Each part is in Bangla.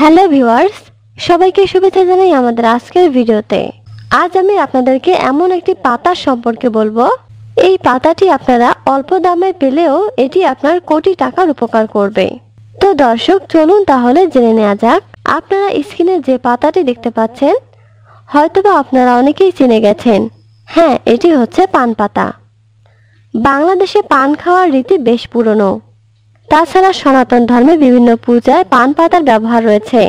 হ্যালো ভিউয়ার্স সবাইকে শুভেচ্ছা জানাই আমাদের আজকের ভিডিওতে আজ আমি আপনাদেরকে এমন একটি পাতা সম্পর্কে বলবো এই পাতাটি আপনারা অল্প দামে পেলেও এটি আপনার কোটি টাকার উপকার করবে তো দর্শক চলুন তাহলে জেনে নেওয়া যাক আপনারা স্ক্রিনে যে পাতাটি দেখতে পাচ্ছেন হয়তোবা আপনারা অনেকেই চিনে গেছেন হ্যাঁ এটি হচ্ছে পান পাতা বাংলাদেশে পান খাওয়ার রীতি বেশ পুরনো তাছাড়া সনাতন ধর্মে বিভিন্ন পূজায় পান পাতার ব্যবহার রয়েছে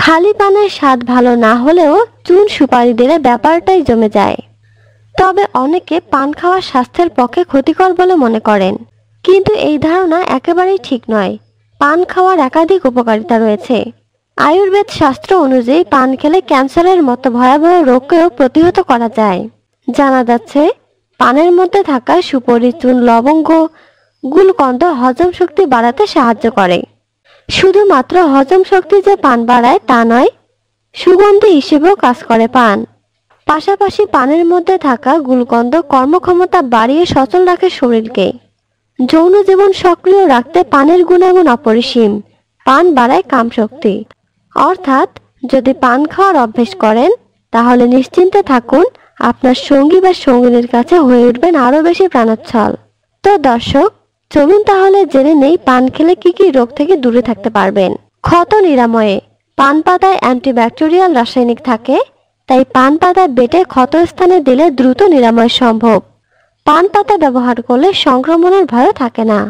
খালি পানের স্বাদ ভালো না হলেও চুন সুপারি দিলে ব্যাপারটাই জমে যায় তবে অনেকে পান খাওয়া স্বাস্থ্যের পক্ষে ক্ষতিকর বলে মনে করেন কিন্তু এই ধারণা একেবারেই ঠিক নয় পান খাওয়ার একাধিক উপকারিতা রয়েছে আয়ুর্বেদ শাস্ত্র অনুযায়ী পান খেলে ক্যান্সারের মতো ভয়াবহ রোগকেও প্রতিহত করা যায় জানা যাচ্ছে পানের মধ্যে থাকা সুপরিচুন লবঙ্গ গুলকন্দ হজম শক্তি বাড়াতে সাহায্য করে শুধুমাত্র হজম শক্তি যে পান বাড়ায় তা নয় সুগন্ধি হিসেবেও কাজ করে পান পাশাপাশি পানের মধ্যে থাকা গুলকন্দ কর্মক্ষমতা বাড়িয়ে সচল রাখে শরীরকে যৌন জীবন সক্রিয় রাখতে পানের গুণাগুণ অপরিসীম পান বাড়ায় কাম শক্তি অর্থাৎ যদি পান খাওয়ার অভ্যেস করেন তাহলে নিশ্চিন্তে থাকুন আপনার সঙ্গী বা সঙ্গিনীর কাছে হয়ে উঠবেন আরো বেশি প্রাণোচ্ছল তো দর্শক চলুন তাহলে জেনে নেই পান খেলে কি কি রোগ থেকে দূরে থাকতে পারবেন ক্ষত নিরাময়ে পান পাতায় অ্যান্টিব্যাকটেরিয়াল রাসায়নিক থাকে তাই পান পাতা বেটে ক্ষত স্থানে দিলে দ্রুত নিরাময় সম্ভব পান পাতা ব্যবহার করলে সংক্রমণের ভয়ও থাকে না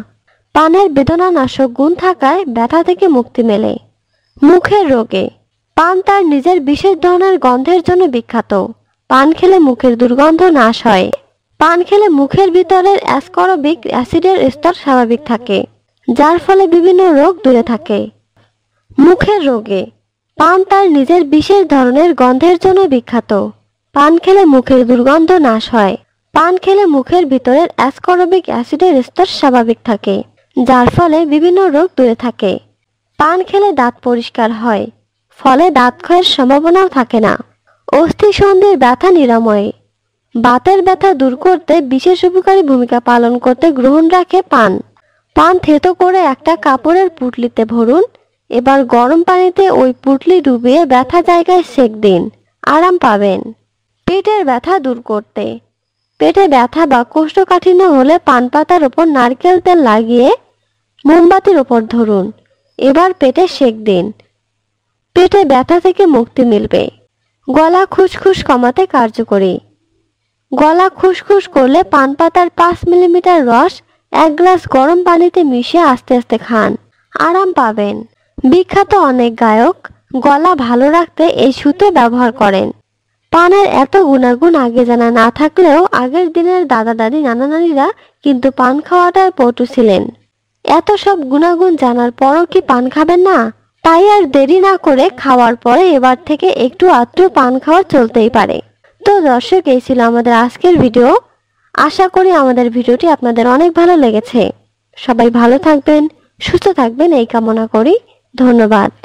পানের বেদনানাশক গুণ থাকায় ব্যথা থেকে মুক্তি মেলে মুখের রোগে পান তার নিজের বিশেষ ধরনের গন্ধের জন্য বিখ্যাত পান খেলে মুখের দুর্গন্ধ নাশ হয় পান খেলে মুখের ভিতরের অ্যাসকরবিক অ্যাসিডের স্তর স্বাভাবিক থাকে যার ফলে বিভিন্ন রোগ দূরে থাকে মুখের রোগে পান তার নিজের বিশেষ ধরনের গন্ধের জন্য বিখ্যাত পান খেলে মুখের দুর্গন্ধ নাশ হয় পান খেলে মুখের ভিতরের অ্যাসকরবিক অ্যাসিডের স্তর স্বাভাবিক থাকে যার ফলে বিভিন্ন রোগ দূরে থাকে পান খেলে দাঁত পরিষ্কার হয় ফলে দাঁত ক্ষয়ের সম্ভাবনাও থাকে না অস্থি সন্ধির ব্যথা নিরাময় বাতের ব্যথা দূর করতে বিশেষ উপকারী ভূমিকা পালন করতে গ্রহণ রাখে পান পান থেতো করে একটা কাপড়ের পুটলিতে ভরুন এবার গরম পানিতে ওই পুটলি ডুবিয়ে ব্যথা জায়গায় সেক দিন আরাম পাবেন পেটের ব্যথা দূর করতে পেটে ব্যথা বা কোষ্ঠকাঠিন্য হলে পান পাতার ওপর নারকেল তেল লাগিয়ে মোমবাতির ওপর ধরুন এবার পেটে সেক দিন পেটে ব্যথা থেকে মুক্তি মিলবে গলা খুশখুশ কমাতে কার্যকরী গলা খুশখুশ করলে পান পাতার পাঁচ মিলিমিটার রস এক গ্লাস গরম পানিতে মিশিয়ে আস্তে আস্তে খান আরাম পাবেন বিখ্যাত অনেক গায়ক গলা ভালো রাখতে এই সুতো ব্যবহার করেন পানের এত গুণাগুণ আগে জানা না থাকলেও আগের দিনের দাদা দাদি নানা নানিরা কিন্তু পান খাওয়াটায় পটু ছিলেন এত সব গুণাগুণ জানার পরও কি পান খাবেন না তাই আর দেরি না করে খাওয়ার পরে এবার থেকে একটু আত্মীয় পান খাওয়া চলতেই পারে তো দর্শক এই ছিল আমাদের আজকের ভিডিও আশা করি আমাদের ভিডিওটি আপনাদের অনেক ভালো লেগেছে সবাই ভালো থাকবেন সুস্থ থাকবেন এই কামনা করি ধন্যবাদ